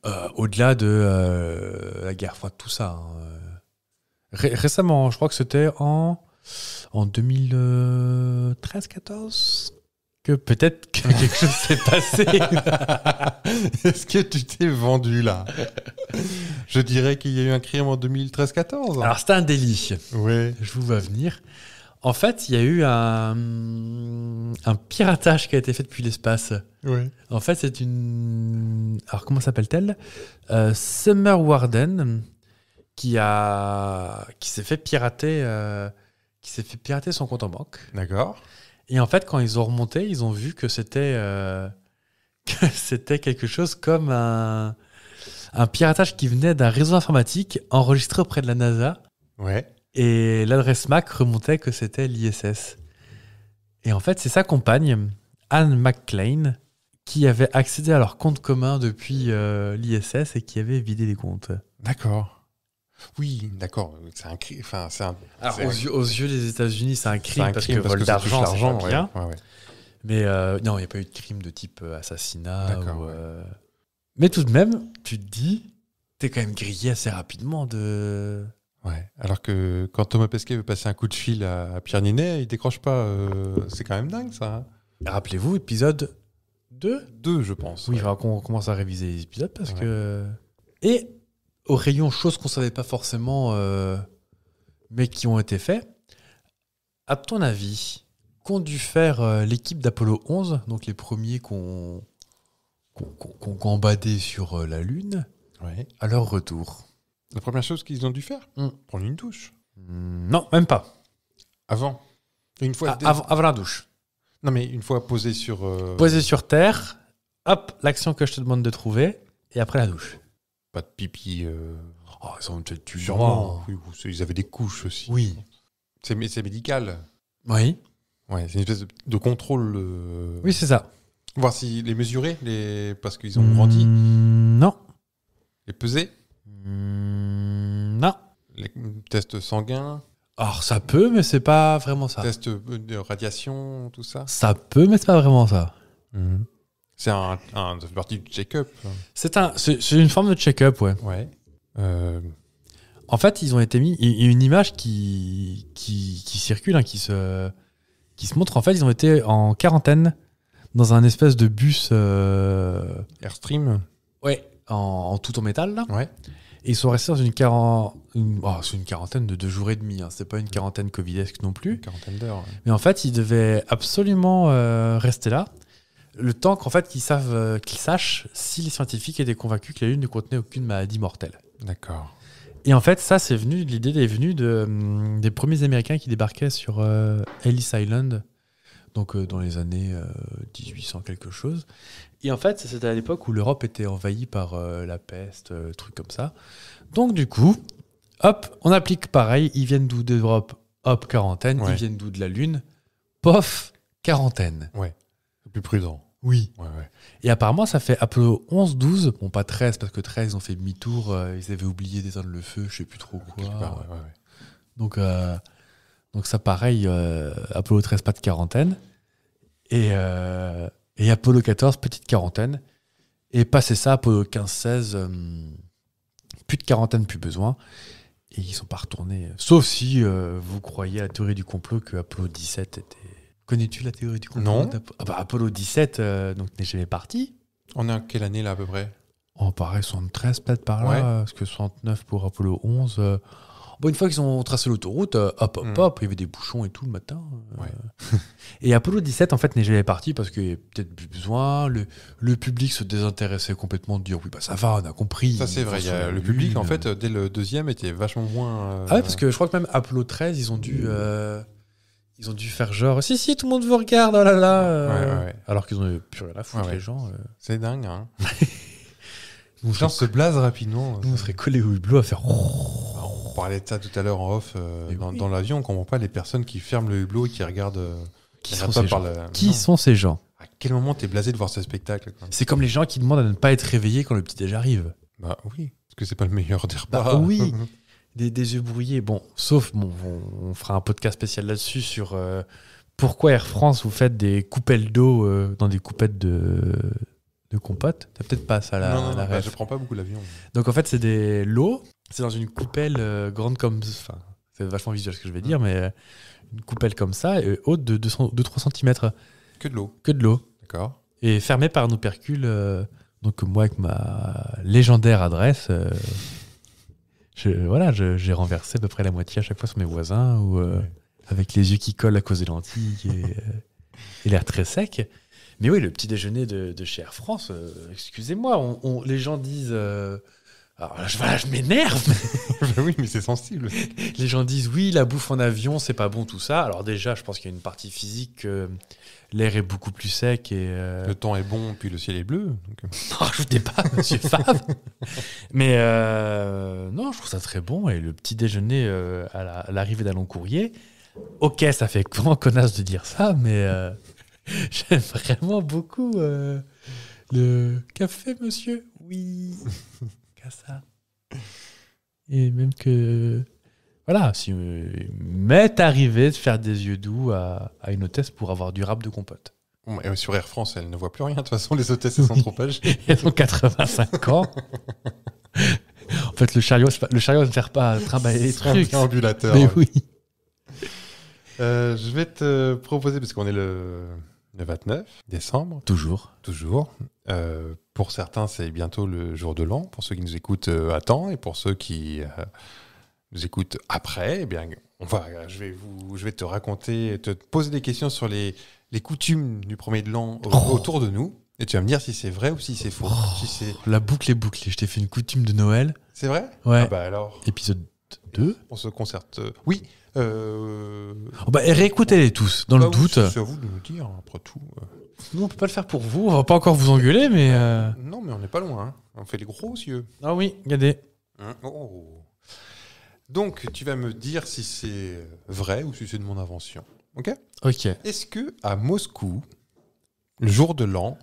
euh, Au-delà de euh, la guerre froide, tout ça. Hein, euh, récemment, je crois que c'était en, en 2013-14 que peut-être que [laughs] quelque chose s'est passé. [laughs] Est-ce que tu t'es vendu là Je dirais qu'il y a eu un crime en 2013-14. Alors, c'était un délit. Oui. Je vous vois venir. En fait, il y a eu un, piratage qui a été fait depuis l'espace. Oui. En fait, c'est une. Alors, comment s'appelle-t-elle euh, Summer Warden qui, a... qui s'est fait pirater. Euh, qui s'est fait pirater son compte en banque. D'accord. Et en fait, quand ils ont remonté, ils ont vu que c'était euh, [laughs] quelque chose comme un, piratage qui venait d'un réseau informatique enregistré auprès de la NASA. Ouais. Et l'adresse MAC remontait que c'était l'ISS. Et en fait, c'est sa compagne, Anne McClain, qui avait accédé à leur compte commun depuis euh, l'ISS et qui avait vidé les comptes. D'accord. Oui, d'accord. C'est un crime. aux, yeux, des États-Unis, c'est un crime, parce, vol d'argent, c'est Mais euh, non, il n'y a pas eu de crime de type euh, assassinat. Mais tout de même, tu te dis, t'es quand même grillé assez rapidement de alors que quand Thomas Pesquet veut passer un coup de fil à Pierre Ninet, il décroche pas. c'est quand même dingue ça. Rappelez-vous, épisode 2 2, je pense. Oui, on commence à réviser les épisodes parce que. Et au rayon chose qu'on savait pas forcément, mais qui ont été faits à ton avis, qu'ont dû faire l'équipe d'Apollo 11, donc les premiers qu'on qu'on gambadé sur la Lune, à leur retour la première chose qu'ils ont dû faire, mm. prendre une douche. Mm, non, même pas. Avant. Une fois ah, avant, la douche. Non, mais une fois posé sur. Euh, posé sur terre, hop, l'action que je te demande de trouver, et après la douche. Pas de pipi. Euh, oh, ils ont peut-être tu Sûrement. Oui, ils avaient des couches aussi. Oui. C'est médical. Oui. Ouais, c'est une espèce de contrôle. Euh, oui, c'est ça. Voir si les mesurer, les... parce qu'ils ont grandi. Mm, non. Les peser. Les tests sanguins Or, ça peut, mais c'est pas vraiment ça. Tests euh, de radiation, tout ça Ça peut, mais c'est pas vraiment ça. Mhm. C'est un, partie du check-up. C'est un, une forme de check-up, ouais. Ouais. Euh, en fait, ils ont été mis. Il y a une image qui, qui, circule, hein, qui, se, qui se montre. En fait, ils ont été en quarantaine dans un espèce de bus. Euh, Airstream Ouais, en, tout en métal, là. Ouais ils sont restés dans oh, une, quarantaine de deux jours et demi. Hein. n'est pas une quarantaine covidesque non plus. quarantaine d'heures. Mais en fait, ils devaient absolument euh, rester là. Le temps qu'en fait qu'ils savent, euh, qu'ils sachent si les scientifiques étaient convaincus que la Lune ne contenait aucune maladie mortelle. D'accord. Et en fait, ça, c'est venu, l'idée est venue hum, des premiers Américains qui débarquaient sur euh, Ellis Island donc euh, dans les années 1800 euh, quelque chose. Et en fait, c'était à l'époque où l'Europe était envahie par euh, la peste, truc comme ça. Donc du coup, hop, on applique pareil, ils viennent d'où d'Europe, hop, quarantaine, ils viennent d'où de la Lune, pof, quarantaine. Ouais, plus prudent. Oui. Et apparemment, ça fait à peu 11, 12, bon pas 13, parce que 13, ils ont fait demi-tour, ils avaient oublié d'éteindre le feu, je sais plus trop quoi. Donc... Donc ça, pareil, euh, Apollo 13, pas de quarantaine. Et, euh, Apollo 14, petite quarantaine. Et passé ça, Apollo 15, 16, euh, plus de quarantaine, plus besoin. Et ils sont pas retournés. Sauf si vous croyez à la théorie du complot que Apollo 17 était... Connais-tu la théorie du complot Non. Ah bah, Apollo 17 donc n'est jamais parti. On est en quelle année là à peu près On paraît 73 peut-être par là, parce que 69 pour Apollo 11 une fois qu'ils ont tracé l'autoroute, euh, hop, hop, mm. hop, il y avait des bouchons et tout le matin. Euh. [laughs] et Apollo 17, en fait, n'est jamais parti parce qu'il n'y avait peut-être plus besoin. Le, public se désintéressait complètement de dire oui, bah ça va, on a compris. Ça, c'est vrai. le public, en fait, dès le deuxième, était vachement moins. Euh, ah ouais, parce que je crois que même Apollo 13, ils ont dû. Mm. ils ont dû faire genre si si tout le monde vous regarde oh là là alors qu'ils ont plus rien à foutre les gens c'est dingue hein. [laughs] on se blase rapidement. on serait collé au hublot à faire parlait de ça tout à l'heure en off euh, dans, l'avion. On ne comprend pas les personnes qui ferment le hublot et qui regardent. Euh, qui, sont ces, gens À quel moment tu es blasé de voir ce spectacle C'est comme les gens qui demandent à ne pas être réveillés quand le petit déj arrive. Bah oui, parce que c'est pas le meilleur des bah repas. Bah oui. [laughs] Des, yeux brouillés, bon, sauf, on, fera un podcast spécial là-dessus sur euh, pourquoi Air France vous faites des coupelles d'eau dans des coupettes de, de compote. T'as peut-être pas ça là. Bah, je prends pas beaucoup l'avion. Donc en fait, c'est des lots. C'est dans une coupelle euh, grande comme. Enfin, c'est vachement visuel ce que je vais dire, mm. mais euh, une coupelle comme ça, haute de 200-3 cm. Que de l'eau. Que de l'eau. D'accord. Et fermée par un opercule. Euh, donc moi, avec ma légendaire adresse, voilà, j'ai renversé à peu près la moitié à chaque fois sur mes voisins, ou avec les yeux qui collent à cause des lentilles et, et l'air très sec. Mais oui, le petit déjeuner de, de chez Air France, euh, excusez-moi, on, les gens disent. Euh, alors là, je, voilà, je m'énerve. [laughs] Bah oui, mais c'est sensible. Les gens disent oui, la bouffe en avion, c'est pas bon tout ça. Alors déjà, je pense qu'il y a une partie physique. L'air est beaucoup plus sec et euh, le temps est bon, puis le ciel est bleu. Donc... [laughs] Non, rajoutez pas, Monsieur Favre. mais non, je trouve ça très bon et le petit déjeuner à l'arrivée d'un long Courrier. Ok, ça fait grand connasse de dire ça, mais [laughs] J'aime vraiment beaucoup euh, le café, monsieur. Oui, ça. [laughs] Et même que. Voilà, si, euh, m'est arrivé de faire des yeux doux à, une hôtesse pour avoir du rap de compote. sur Air France, elle ne voit plus rien. De toute façon, les hôtesses, elles sont trop âgées. [laughs] elles ont 85 ans. en fait, le chariot, le chariot ne sert pas à travailler les trucs. ambulateur. Mais oui. Euh, je vais te proposer, parce qu'on est le, le 29 décembre. Toujours. Toujours. Euh, pour certains, c'est bientôt le jour de l'an. Pour ceux qui nous écoutent euh, à temps et pour ceux qui euh, nous écoutent après, eh bien, on va, je, vais vous, je vais te raconter, te poser des questions sur les, coutumes du premier de l'an oh. autour de nous. Et tu vas me dire si c'est vrai ou si c'est faux. Oh. si c'est la boucle est bouclée. Je t'ai fait une coutume de Noël. C'est vrai Ouais. Ah bah alors. Épisode 2 On se concerte. Oui. Euh... Oh, bah, réécoutez-les tous, dans le bah doute. C'est à vous de nous dire, après tout. Euh. Nous, on peut pas le faire pour vous, on va pas encore vous engueuler, mais. Euh. Non, mais on n'est pas loin. Hein. On fait les gros yeux. Ah oui, regardez. Hein, oh, oh, Donc, tu vas me dire si c'est vrai ou si c'est de mon invention. Ok Ok. Est-ce que à Moscou, le jour de l'an,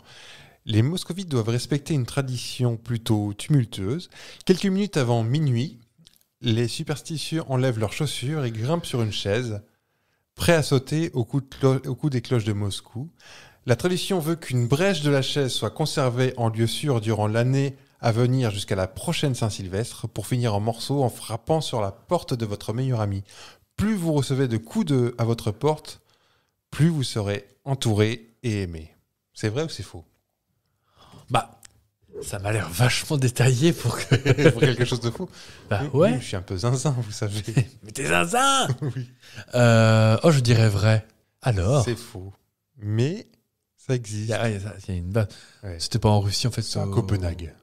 les moscovites doivent respecter une tradition plutôt tumultueuse Quelques minutes avant minuit, les superstitieux enlèvent leurs chaussures et grimpent sur une chaise, prêts à sauter au coup, des cloches de Moscou. La tradition veut qu'une brèche de la chaise soit conservée en lieu sûr durant l'année à venir jusqu'à la prochaine Saint-Sylvestre pour finir en morceaux en frappant sur la porte de votre meilleur ami. Plus vous recevez de coups à votre porte, plus vous serez entouré et aimé. C'est vrai ou c'est faux Bah, ça m'a l'air vachement détaillé pour, que... [laughs] pour quelque chose de fou. [laughs] Bah ouais. je suis un peu zinzin, vous savez. [laughs] Mais t'es zinzin Oui. Euh, oh, je dirais vrai. Alors C'est faux. Mais ça existe. Il y, a une C'était pas en Russie, en fait. C'est à Copenhague.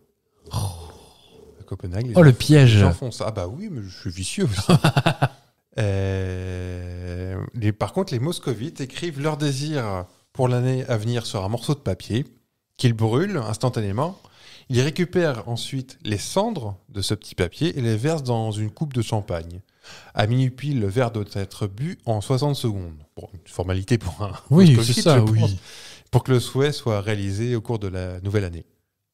Copenhague. oh, oh le piège. J'enfonce. Ah bah oui, mais je suis vicieux euh, Par contre, les moscovites écrivent leur désir pour l'année à venir sur un morceau de papier qu'ils brûlent instantanément il récupère ensuite les cendres de ce petit papier et les verse dans une coupe de champagne. À minuit pile, le verre doit être bu en 60 secondes. Bon, une formalité pour un. Oui, ça, oui. Pour que le souhait soit réalisé au cours de la nouvelle année.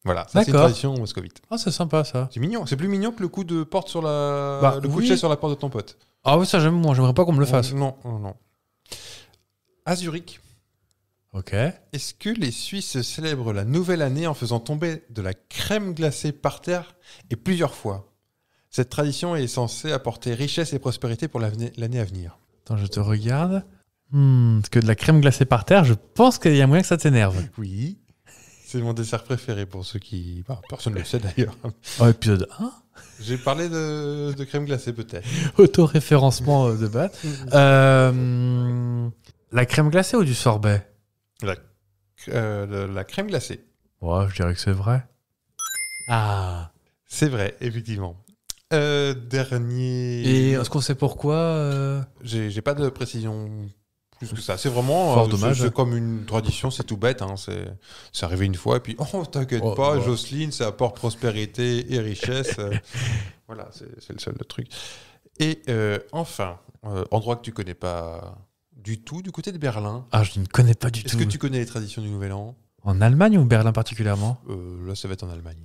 Voilà, ça c'est une tradition moscovite. Ah, c'est sympa ça. C'est mignon, c'est plus mignon que le coup de porte sur la bah, le coup sur la porte de ton pote. Ah oui, ça j'aime Moi, j'aimerais pas qu'on me le fasse. Non, non, non. À Zurich, Ok. Est-ce que les Suisses célèbrent la nouvelle année en faisant tomber de la crème glacée par terre et plusieurs fois Cette tradition est censée apporter richesse et prospérité pour l'année à venir. Attends, je te regarde. Hmm, que de la crème glacée par terre, je pense qu'il y a moyen que ça t'énerve. Oui. C'est mon dessert préféré pour ceux qui. Bah, personne ne le sait d'ailleurs. Oh, épisode 1 J'ai parlé de, crème glacée peut-être. Autoréférencement euh, de base. [laughs] Euh, la crème glacée ou du sorbet la, euh, la crème glacée. Ouais, je dirais que c'est vrai. Ah C'est vrai, effectivement. Euh, dernier. Et est-ce qu'on sait pourquoi euh? J'ai pas de précision plus que ça. C'est vraiment dommage. Hein. comme une tradition, c'est tout bête. Hein. C'est arrivé une fois et puis [laughs] oh t'inquiète oh, pas, Jocelyne, ça apporte prospérité et richesse. [laughs] voilà, c'est le seul le truc. Et enfin, endroit que tu connais pas du tout du côté de Berlin. Ah, je ne connais pas du tout. Est-ce que tu connais les traditions du Nouvel An En Allemagne ou Berlin particulièrement euh, Là, ça va être en Allemagne.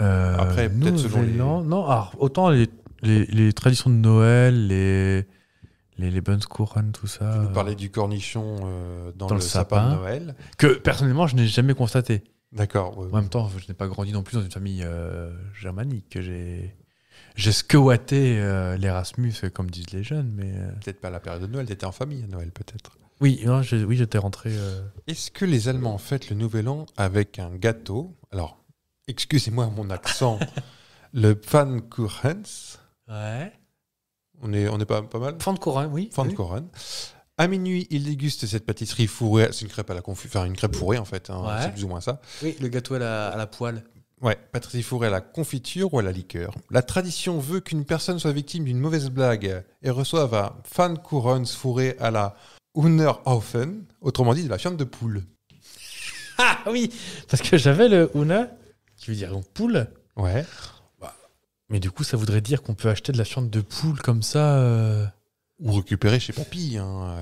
Euh, Après, peut-être selon les... Non, non, ah, autant les, les, traditions de Noël, les, les, les couronnes, tout ça. Tu nous parlais du cornichon euh, dans, le, sapin. de Noël. Que personnellement, je n'ai jamais constaté. D'accord. En même temps, je n'ai pas grandi non plus dans une famille germanique. J'ai j'ai squatté euh, l'Erasmus, euh, comme disent les jeunes. mais euh, Peut-être pas la période de Noël, t'étais en famille à Noël, peut-être. Oui, oui, j'étais rentré. Est-ce que les Allemands fêtent le Nouvel An avec un gâteau Alors, excusez-moi mon accent, [laughs] le Pfannkuchen. Ouais. On est, on est pas, pas mal Pfannkuchen, oui. Pfannkuchen. À minuit, ils dégustent cette pâtisserie fourrée. C'est une crêpe à la confiture, enfin une crêpe fourrée en fait. Hein. C'est plus ou moins ça. Oui, le gâteau à la poêle. Ouais, Patrick fourré à la confiture ou à la liqueur. La tradition veut qu'une personne soit victime d'une mauvaise blague et reçoive un fan couronne fourré à la often, autrement dit de la fiente de poule. [laughs] Ah oui, parce que j'avais le Una, qui veut dire donc poule. Ouais. Bah, mais du coup, ça voudrait dire qu'on peut acheter de la fiente de poule comme ça. Euh, ou récupérer chez papy. Hein.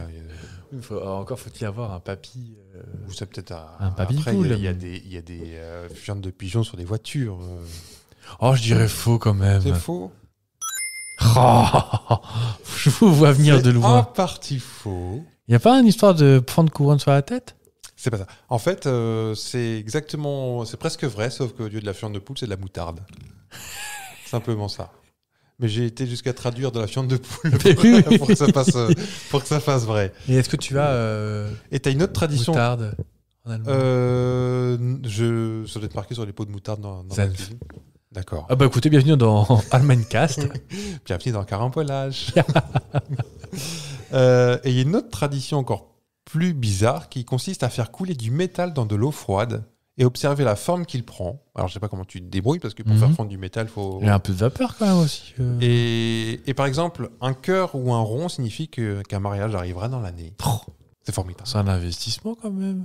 Euh. encore faut-il avoir un papy. Vous euh. Ou ça peut-être un, un papy Après, il y, a des, y euh, de pigeons sur des voitures. Oh, je dirais faux quand même. C'est faux. [laughs] je vous vois venir de loin. En partie faux. Il n'y a pas une histoire de prendre couronne sur la tête c'est pas ça. En fait, c'est exactement, c'est presque vrai, sauf qu'au lieu de la fiente de poule, c'est de la moutarde. [laughs] Simplement ça. Mais j'ai été jusqu'à traduire de la viande de poule [laughs] euh, pour, que ça fasse vrai. Et est-ce que tu as. Euh, et t'as une autre tradition Moutarde euh, je, Ça doit être marqué sur les pots de moutarde dans, dans D'accord. Ah bah écoutez, bienvenue dans [laughs] Cast. [laughs] bienvenue dans Carambolage. euh, et il y a une autre tradition encore plus bizarre qui consiste à faire couler du métal dans de l'eau froide et observer la forme qu'il prend. Alors, je sais pas comment tu te débrouilles, parce que pour mhm. faire fondre du métal, faut... il y a un peu de vapeur, quand même, aussi. Euh. Et, par exemple, un cœur ou un rond signifie qu'un mariage arrivera dans l'année. C'est formidable. C'est un investissement, quand même.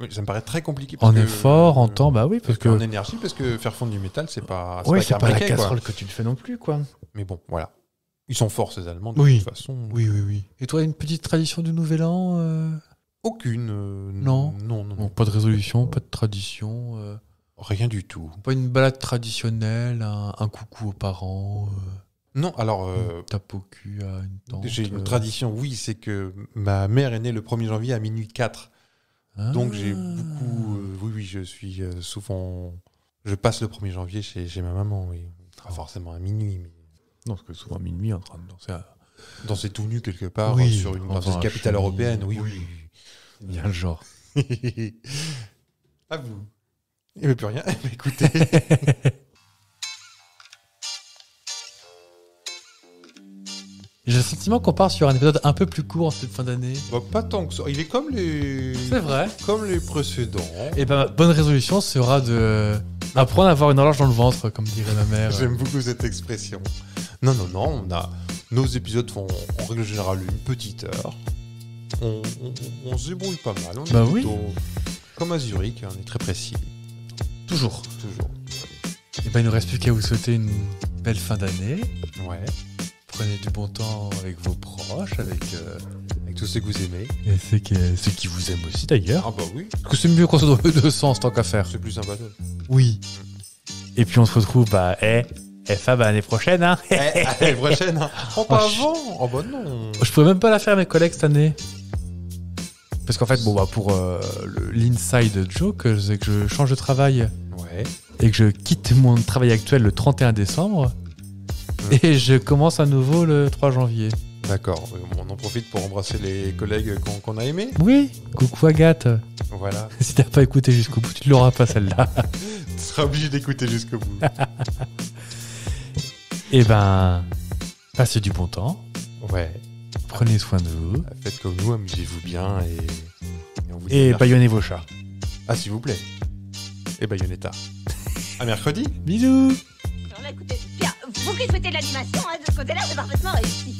Euh. Ça me paraît très compliqué. Parce en effort, en temps, bah oui. Parce que... En énergie, parce que faire fondre du métal, c'est pas. Oui, c'est pas, la casserole que tu le fais non plus, quoi. Mais bon, voilà. Ils sont forts, ces Allemands, de toute façon. Oui, oui, oui. Et toi, une petite tradition du Nouvel An euh, aucune. Euh, non. Non, pas de résolution, pas de tradition. Euh, Rien du tout. pas une balade traditionnelle, un, coucou aux parents, euh, Non, alors, euh, au cul à une tante. j'ai une tradition, oui, c'est que ma mère est née le 1er janvier à minuit 4. Ah. Donc j'ai beaucoup. oui, oui, je suis souvent. Je passe le 1er janvier chez, chez ma maman, oui. Pas ah. forcément à minuit, Non, parce que souvent minuit, en train de danser Danser tout nu quelque part, sur une dans cette capitale européenne, oui. oui. Bien le genre. à [laughs] vous. Il n'y avait plus rien. [laughs] Bah, écoutez. [laughs] J'ai le sentiment qu'on part sur un épisode un peu plus court en cette fin d'année. Bah, pas tant que ça. Il est comme les. C'est vrai. Comme les précédents. Et eh ma ben, bonne résolution sera de. Apprendre à avoir une horloge dans le ventre, comme dirait ma mère. J'aime beaucoup cette expression. Non, non, non. On a... Nos épisodes font en règle générale une petite heure on, se débrouille pas mal. On bah oui. comme à Zurich, hein, on est très précis. Toujours. Toujours. Et eh bah ben, il ne nous reste plus qu'à vous souhaiter une belle fin d'année. Ouais. Prenez du bon temps avec vos proches, avec, euh, tous ceux que vous aimez. Et ceux qui, ceux qui vous aiment aussi d'ailleurs. Ah bah oui. Parce que c'est mieux qu'on se dans le deux sens tant qu'à faire. C'est plus sympa. Oui. Et puis on se retrouve bah, eh, Fab, eh, hein. eh, à l'année prochaine, hein. l'année [laughs] prochaine. Oh, pas avant. Je... Oh, bah non. Je pourrais même pas la faire, mes collègues, cette année. Parce qu'en fait, bon, bah, pour euh, l'inside joke, c'est que je change de travail. Et que je quitte mon travail actuel le 31 décembre. Et je commence à nouveau le 3 janvier. D'accord. On en profite pour embrasser les collègues qu'on a aimés. Oui. Coucou Agathe. Voilà. [laughs] si t'as pas écouté jusqu'au bout, tu l'auras pas celle-là. [laughs] tu seras obligé d'écouter jusqu'au bout. [laughs] Eh ben, passez du bon temps. Ouais. Prenez soin de vous. Euh, faites comme nous, amusez-vous bien et. Et, vos chats. Ah, s'il vous plaît. Et baillonnetta. [laughs] à mercredi. Bisous. Alors là, écoutez, bien, vous qui souhaitez de l'animation, hein, de ce côté-là, c'est parfaitement réussi.